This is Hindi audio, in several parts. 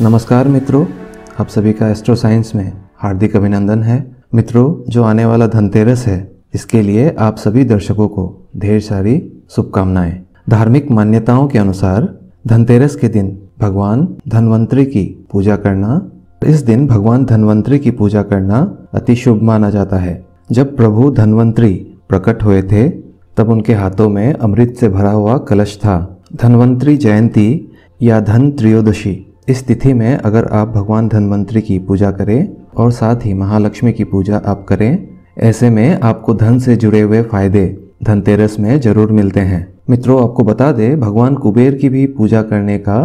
नमस्कार मित्रों आप सभी का एस्ट्रो साइंस में हार्दिक अभिनंदन है मित्रों जो आने वाला धनतेरस है इसके लिए आप सभी दर्शकों को ढेर सारी शुभकामनाएं धार्मिक मान्यताओं के अनुसार धनतेरस के दिन भगवान धनवंतरी की पूजा करना इस दिन भगवान धनवंतरी की पूजा करना अति शुभ माना जाता है जब प्रभु धनवंतरी प्रकट हुए थे तब उनके हाथों में अमृत से भरा हुआ कलश था धनवंतरी जयंती या धन त्रियोदशी इस तिथि में अगर आप भगवान धनवंतरी की पूजा करें और साथ ही महालक्ष्मी की पूजा आप करें ऐसे में आपको धन से जुड़े हुए फायदे धनतेरस में जरूर मिलते हैं मित्रों आपको बता दे भगवान कुबेर की भी पूजा करने का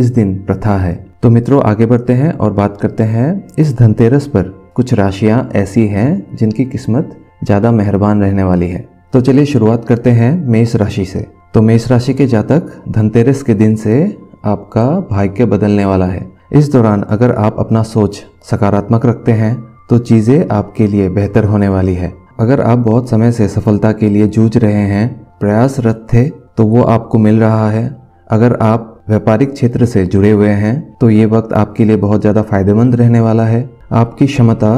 इस दिन प्रथा है तो मित्रों आगे बढ़ते हैं और बात करते हैं इस धनतेरस पर कुछ राशियां ऐसी हैं जिनकी किस्मत ज़्यादा मेहरबान रहने वाली है तो चलिए शुरुआत करते हैं मेष राशि से तो मेष राशि के जातक धनतेरस के दिन से आपका भाग्य बदलने वाला है इस दौरान अगर आप अपना सोच सकारात्मक रखते हैं तो चीज़ें आपके लिए बेहतर होने वाली है अगर आप बहुत समय से सफलता के लिए जूझ रहे हैं प्रयासरत थे तो वो आपको मिल रहा है अगर आप व्यापारिक क्षेत्र से जुड़े हुए हैं तो ये वक्त आपके लिए बहुत ज़्यादा फायदेमंद रहने वाला है आपकी क्षमता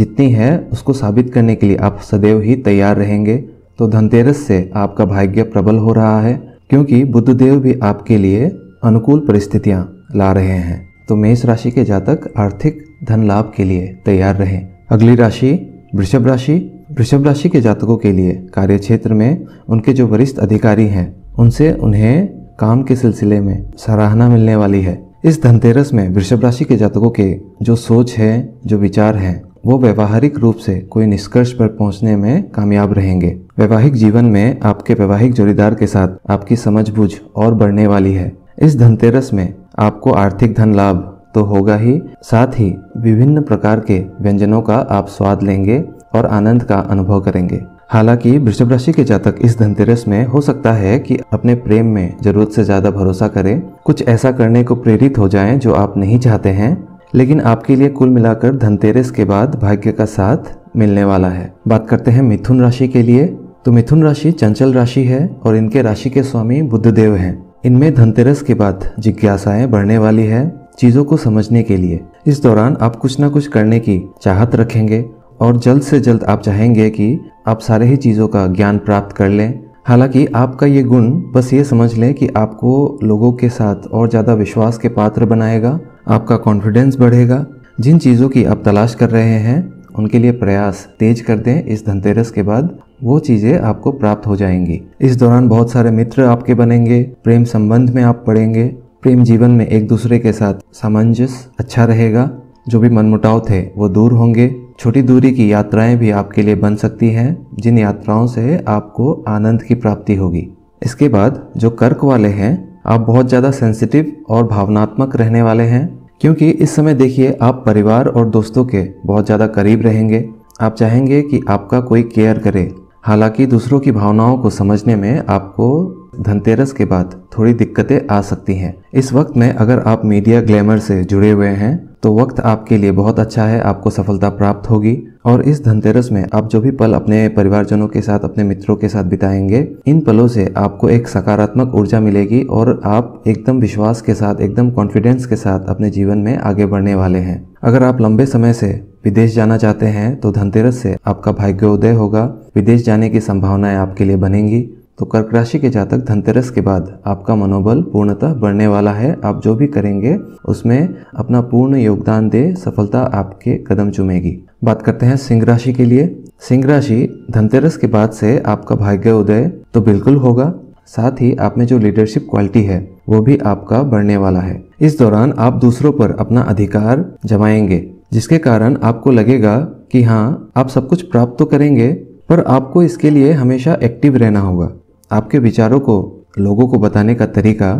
जितनी है उसको साबित करने के लिए आप सदैव ही तैयार रहेंगे तो धनतेरस से आपका भाग्य प्रबल हो रहा है क्योंकि बुद्ध देव भी आपके लिए अनुकूल परिस्थितियां ला रहे हैं तो मेष राशि के जातक आर्थिक धन लाभ के लिए तैयार रहें अगली राशि वृषभ राशि वृषभ राशि के जातकों के लिए कार्य क्षेत्र में उनके जो वरिष्ठ अधिकारी हैं उनसे उन्हें काम के सिलसिले में सराहना मिलने वाली है इस धनतेरस में वृषभ राशि के जातकों के जो सोच है जो विचार हैं वो व्यवहारिक रूप से कोई निष्कर्ष पर पहुंचने में कामयाब रहेंगे वैवाहिक जीवन में आपके वैवाहिक जोड़ीदार के साथ आपकी समझ और बढ़ने वाली है इस धनतेरस में आपको आर्थिक धन लाभ तो होगा ही साथ ही विभिन्न प्रकार के व्यंजनों का आप स्वाद लेंगे और आनंद का अनुभव करेंगे हालांकि वृषभ राशि के जातक इस धनतेरस में हो सकता है कि अपने प्रेम में जरूरत से ज्यादा भरोसा करें कुछ ऐसा करने को प्रेरित हो जाएं जो आप नहीं चाहते हैं लेकिन आपके लिए कुल मिलाकर धनतेरस के बाद भाग्य का साथ मिलने वाला है बात करते हैं मिथुन राशि के लिए तो मिथुन राशि चंचल राशि है और इनके राशि के स्वामी बुद्धदेव हैं इनमें धनतेरस के बाद जिज्ञासाएं बढ़ने वाली है चीजों को समझने के लिए इस दौरान आप कुछ ना कुछ करने की चाहत रखेंगे और जल्द से जल्द आप चाहेंगे कि आप सारे ही चीज़ों का ज्ञान प्राप्त कर लें हालांकि आपका ये गुण बस ये समझ लें कि आपको लोगों के साथ और ज़्यादा विश्वास के पात्र बनाएगा आपका कॉन्फिडेंस बढ़ेगा जिन चीज़ों की आप तलाश कर रहे हैं उनके लिए प्रयास तेज कर दें इस धनतेरस के बाद वो चीज़ें आपको प्राप्त हो जाएंगी इस दौरान बहुत सारे मित्र आपके बनेंगे प्रेम संबंध में आप पढ़ेंगे प्रेम जीवन में एक दूसरे के साथ सामंजस्य अच्छा रहेगा जो भी मनमुटाव थे वो दूर होंगे छोटी दूरी की यात्राएं भी आपके लिए बन सकती हैं जिन यात्राओं से आपको आनंद की प्राप्ति होगी इसके बाद जो कर्क वाले हैं आप बहुत ज़्यादा सेंसिटिव और भावनात्मक रहने वाले हैं क्योंकि इस समय देखिए आप परिवार और दोस्तों के बहुत ज़्यादा करीब रहेंगे आप चाहेंगे कि आपका कोई केयर करे हालांकि दूसरों की भावनाओं को समझने में आपको धनतेरस के बाद थोड़ी दिक्कतें आ सकती हैं इस वक्त में अगर आप मीडिया ग्लैमर से जुड़े हुए हैं तो वक्त आपके लिए बहुत अच्छा है आपको सफलता प्राप्त होगी और इस धनतेरस में आप जो भी पल अपने परिवारजनों के साथ अपने मित्रों के साथ बिताएंगे इन पलों से आपको एक सकारात्मक ऊर्जा मिलेगी और आप एकदम विश्वास के साथ एकदम कॉन्फिडेंस के साथ अपने जीवन में आगे बढ़ने वाले हैं अगर आप लंबे समय से विदेश जाना चाहते हैं तो धनतेरस से आपका भाग्योदय होगा विदेश जाने की संभावनाएं आपके लिए बनेंगी तो कर्क राशि के जातक धनतेरस के बाद आपका मनोबल पूर्णतः बढ़ने वाला है आप जो भी करेंगे उसमें अपना पूर्ण योगदान दे सफलता आपके कदम चुमेगी बात करते हैं सिंह राशि के लिए सिंह राशि धनतेरस के बाद से आपका भाग्य उदय तो बिल्कुल होगा साथ ही आप में जो लीडरशिप क्वालिटी है वो भी आपका बढ़ने वाला है इस दौरान आप दूसरों पर अपना अधिकार जमाएंगे जिसके कारण आपको लगेगा कि हाँ आप सब कुछ प्राप्त तो करेंगे पर आपको इसके लिए हमेशा एक्टिव रहना होगा आपके विचारों को लोगों को बताने का तरीका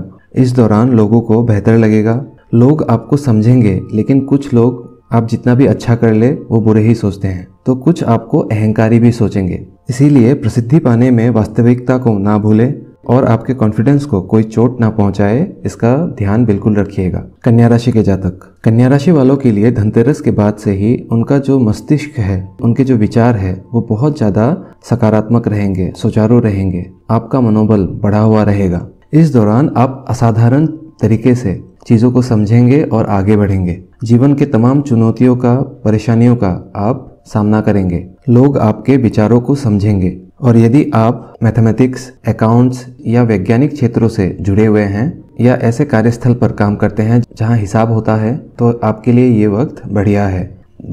इस दौरान लोगों को बेहतर लगेगा लोग आपको समझेंगे लेकिन कुछ लोग आप जितना भी अच्छा कर ले वो बुरे ही सोचते हैं तो कुछ आपको अहंकारी भी सोचेंगे इसीलिए प्रसिद्धि पाने में वास्तविकता को ना भूलें और आपके कॉन्फिडेंस को कोई चोट ना पहुंचाए इसका ध्यान बिल्कुल रखिएगा कन्या राशि के जातक कन्या राशि वालों के लिए धनतेरस के बाद से ही उनका जो मस्तिष्क है उनके जो विचार है वो बहुत ज्यादा सकारात्मक रहेंगे सुचारू रहेंगे आपका मनोबल बढ़ा हुआ रहेगा इस दौरान आप असाधारण तरीके से चीज़ों को समझेंगे और आगे बढ़ेंगे जीवन के तमाम चुनौतियों का परेशानियों का आप सामना करेंगे लोग आपके विचारों को समझेंगे और यदि आप मैथमेटिक्स अकाउंट्स या वैज्ञानिक क्षेत्रों से जुड़े हुए हैं या ऐसे कार्यस्थल पर काम करते हैं जहां हिसाब होता है तो आपके लिए ये वक्त बढ़िया है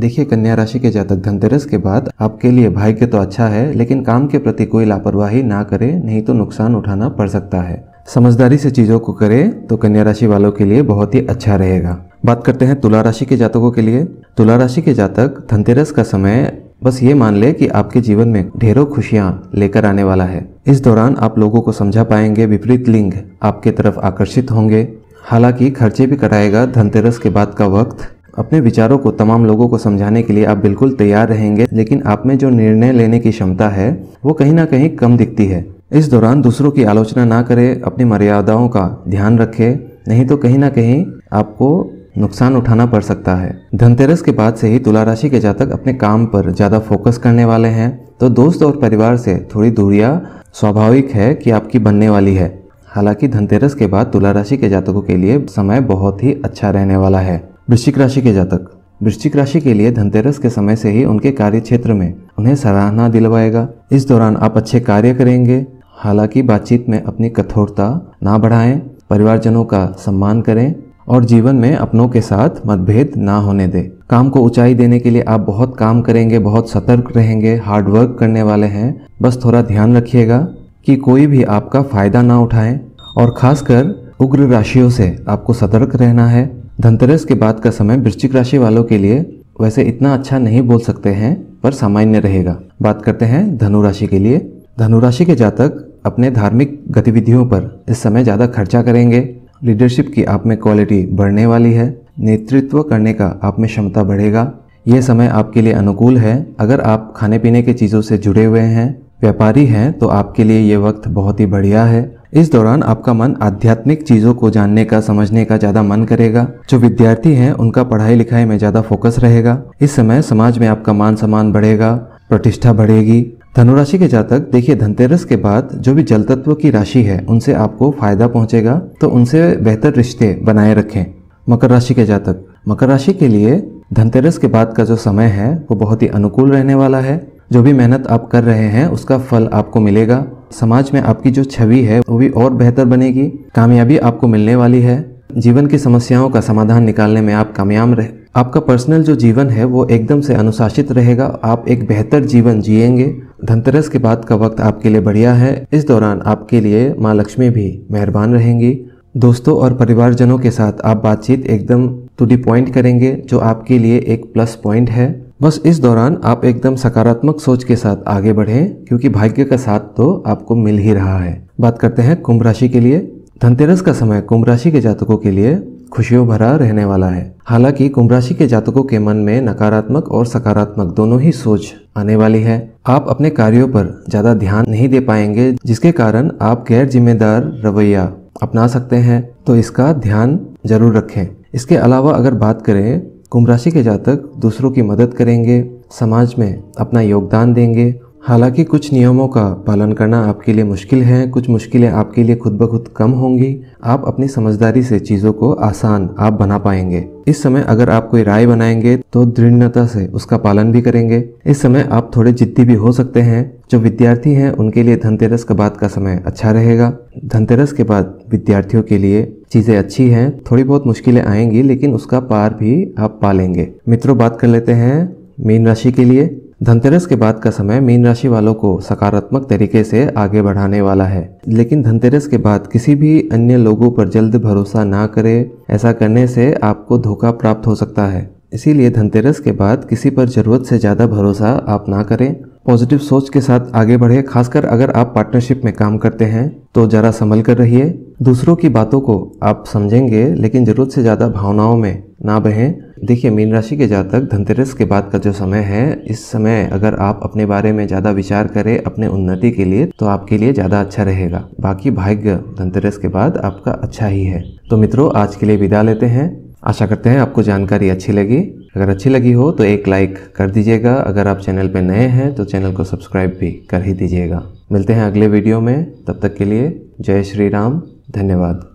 देखिए कन्या राशि के जातक धनतेरस के बाद आपके लिए भाई के तो अच्छा है लेकिन काम के प्रति कोई लापरवाही ना करे नहीं तो नुकसान उठाना पड़ सकता है समझदारी से चीज़ों को करे तो कन्या राशि वालों के लिए बहुत ही अच्छा रहेगा बात करते हैं तुला राशि के जातकों के लिए तुला राशि के जातक धनतेरस का समय बस ये मान ले कि आपके जीवन में ढेरों खुशियाँ लेकर आने वाला है इस दौरान आप लोगों को समझा पाएंगे विपरीत लिंग आपके तरफ आकर्षित होंगे हालांकि खर्चे भी कराएगा धनतेरस के बाद का वक्त अपने विचारों को तमाम लोगों को समझाने के लिए आप बिल्कुल तैयार रहेंगे लेकिन आप में जो निर्णय लेने की क्षमता है वो कहीं ना कहीं कम दिखती है इस दौरान दूसरों की आलोचना ना करें अपनी मर्यादाओं का ध्यान रखें नहीं तो कहीं ना कहीं आपको नुकसान उठाना पड़ सकता है धनतेरस के बाद से ही तुला राशि के जातक अपने काम पर ज्यादा फोकस करने वाले हैं तो दोस्त और परिवार से थोड़ी दूरिया स्वाभाविक है कि आपकी बनने वाली है हालांकि धनतेरस के बाद तुला राशि के जातकों के लिए समय बहुत ही अच्छा रहने वाला है वृश्चिक राशि के जातक वृश्चिक राशि के लिए धनतेरस के समय से ही उनके कार्य क्षेत्र में उन्हें सराहना दिलवाएगा इस दौरान आप अच्छे कार्य करेंगे हालांकि बातचीत में अपनी कठोरता ना बढ़ाएं परिवारजनों का सम्मान करें और जीवन में अपनों के साथ मतभेद ना होने दें काम को ऊंचाई देने के लिए आप बहुत काम करेंगे बहुत सतर्क रहेंगे हार्ड वर्क करने वाले हैं बस थोड़ा ध्यान रखिएगा कि कोई भी आपका फायदा ना उठाए और खासकर उग्र राशियों से आपको सतर्क रहना है धनतेरस के बाद का समय वृश्चिक राशि वालों के लिए वैसे इतना अच्छा नहीं बोल सकते हैं पर सामान्य रहेगा बात करते हैं धनु राशि के लिए धनु राशि के जातक अपने धार्मिक गतिविधियों पर इस समय ज़्यादा खर्चा करेंगे लीडरशिप की आप में क्वालिटी बढ़ने वाली है नेतृत्व करने का आप में क्षमता बढ़ेगा यह समय आपके लिए अनुकूल है अगर आप खाने पीने के चीज़ों से जुड़े हुए हैं व्यापारी हैं तो आपके लिए ये वक्त बहुत ही बढ़िया है इस दौरान आपका मन आध्यात्मिक चीज़ों को जानने का समझने का ज़्यादा मन करेगा जो विद्यार्थी हैं उनका पढ़ाई लिखाई में ज़्यादा फोकस रहेगा इस समय समाज में आपका मान सम्मान बढ़ेगा प्रतिष्ठा बढ़ेगी धनुराशि के जातक देखिए धनतेरस के बाद जो भी जल तत्व की राशि है उनसे आपको फायदा पहुंचेगा तो उनसे बेहतर रिश्ते बनाए रखें मकर राशि के जातक मकर राशि के लिए धनतेरस के बाद का जो समय है वो बहुत ही अनुकूल रहने वाला है जो भी मेहनत आप कर रहे हैं उसका फल आपको मिलेगा समाज में आपकी जो छवि है वो भी और बेहतर बनेगी कामयाबी आपको मिलने वाली है जीवन की समस्याओं का समाधान निकालने में आप कामयाब रहे आपका पर्सनल जो जीवन है वो एकदम से अनुशासित रहेगा आप एक बेहतर जीवन जिएंगे धनतेरस के बाद का वक्त आपके लिए बढ़िया है इस दौरान आपके लिए माँ लक्ष्मी भी मेहरबान रहेंगी दोस्तों और परिवारजनों के साथ आप बातचीत एकदम टू दी पॉइंट करेंगे जो आपके लिए एक प्लस पॉइंट है बस इस दौरान आप एकदम सकारात्मक सोच के साथ आगे बढ़ें क्योंकि भाग्य का साथ तो आपको मिल ही रहा है बात करते हैं कुंभ राशि के लिए धनतेरस का समय कुंभ राशि के जातकों के लिए खुशियों भरा रहने वाला है हालांकि कुंभ राशि के जातकों के मन में नकारात्मक और सकारात्मक दोनों ही सोच आने वाली है आप अपने कार्यों पर ज्यादा ध्यान नहीं दे पाएंगे जिसके कारण आप गैर जिम्मेदार रवैया अपना सकते हैं तो इसका ध्यान जरूर रखें इसके अलावा अगर बात करें कुंभ राशि के जातक दूसरों की मदद करेंगे समाज में अपना योगदान देंगे हालांकि कुछ नियमों का पालन करना आपके लिए मुश्किल है कुछ मुश्किलें आपके लिए खुद ब खुद कम होंगी आप अपनी समझदारी से चीज़ों को आसान आप बना पाएंगे इस समय अगर आप कोई राय बनाएंगे तो दृढ़ता से उसका पालन भी करेंगे इस समय आप थोड़े जिद्दी भी हो सकते हैं जो विद्यार्थी हैं उनके लिए धनतेरस के बाद का समय अच्छा रहेगा धनतेरस के बाद विद्यार्थियों के लिए चीज़ें अच्छी हैं थोड़ी बहुत मुश्किलें आएंगी लेकिन उसका पार भी आप पालेंगे मित्रों बात कर लेते हैं मीन राशि के लिए धनतेरस के बाद का समय मीन राशि वालों को सकारात्मक तरीके से आगे बढ़ाने वाला है लेकिन धनतेरस के बाद किसी भी अन्य लोगों पर जल्द भरोसा ना करें ऐसा करने से आपको धोखा प्राप्त हो सकता है इसीलिए धनतेरस के बाद किसी पर जरूरत से ज़्यादा भरोसा आप ना करें पॉजिटिव सोच के साथ आगे बढ़े खासकर अगर आप पार्टनरशिप में काम करते हैं तो ज़रा संभल कर रहिए दूसरों की बातों को आप समझेंगे लेकिन ज़रूरत से ज़्यादा भावनाओं में ना बहें देखिए मीन राशि के जातक धनतेरस के बाद का जो समय है इस समय अगर आप अपने बारे में ज़्यादा विचार करें अपने उन्नति के लिए तो आपके लिए ज़्यादा अच्छा रहेगा बाकी भाग्य धनतेरस के बाद आपका अच्छा ही है तो मित्रों आज के लिए विदा लेते हैं आशा करते हैं आपको जानकारी अच्छी लगी अगर अच्छी लगी हो तो एक लाइक कर दीजिएगा अगर आप चैनल पर नए हैं तो चैनल को सब्सक्राइब भी कर ही दीजिएगा मिलते हैं अगले वीडियो में तब तक के लिए जय श्री राम धन्यवाद